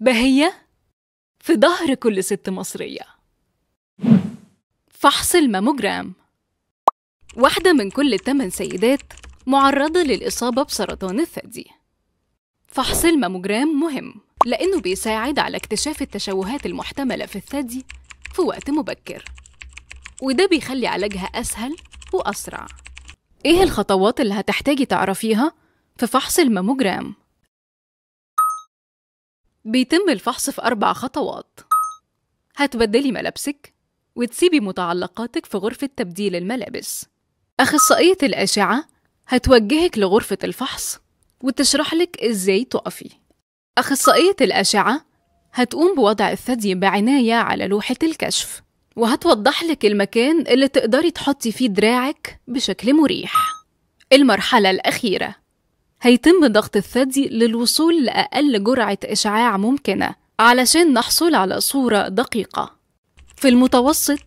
بهية في ظهر كل ست مصرية فحص الماموجرام واحدة من كل ثمان سيدات معرضة للإصابة بسرطان الثدي فحص الماموجرام مهم لأنه بيساعد على اكتشاف التشوهات المحتملة في الثدي في وقت مبكر وده بيخلي علاجها أسهل وأسرع إيه الخطوات اللي هتحتاجي تعرفيها في فحص الماموجرام؟ بيتم الفحص في أربع خطوات هتبدلي ملابسك وتسيبي متعلقاتك في غرفة تبديل الملابس أخصائية الأشعة هتوجهك لغرفة الفحص وتشرح لك إزاي تقفي أخصائية الأشعة هتقوم بوضع الثدي بعناية على لوحة الكشف وهتوضح لك المكان اللي تقدري تحطي فيه دراعك بشكل مريح المرحلة الأخيرة هيتم ضغط الثدي للوصول لأقل جرعة إشعاع ممكنة علشان نحصل على صورة دقيقة في المتوسط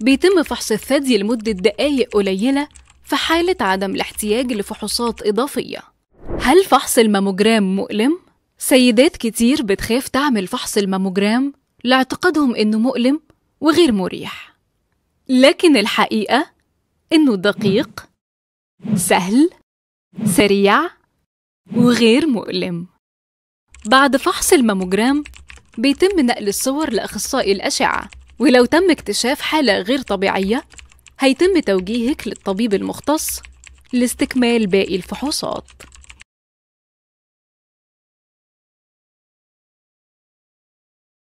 بيتم فحص الثدي لمدة دقايق قليلة في حالة عدم الاحتياج لفحوصات إضافية هل فحص الماموجرام مؤلم؟ سيدات كتير بتخاف تعمل فحص الماموجرام لاعتقادهم إنه مؤلم وغير مريح لكن الحقيقة إنه دقيق سهل سريع وغير مؤلم بعد فحص الماموجرام بيتم نقل الصور لأخصائي الأشعة ولو تم اكتشاف حالة غير طبيعية هيتم توجيهك للطبيب المختص لاستكمال باقي الفحوصات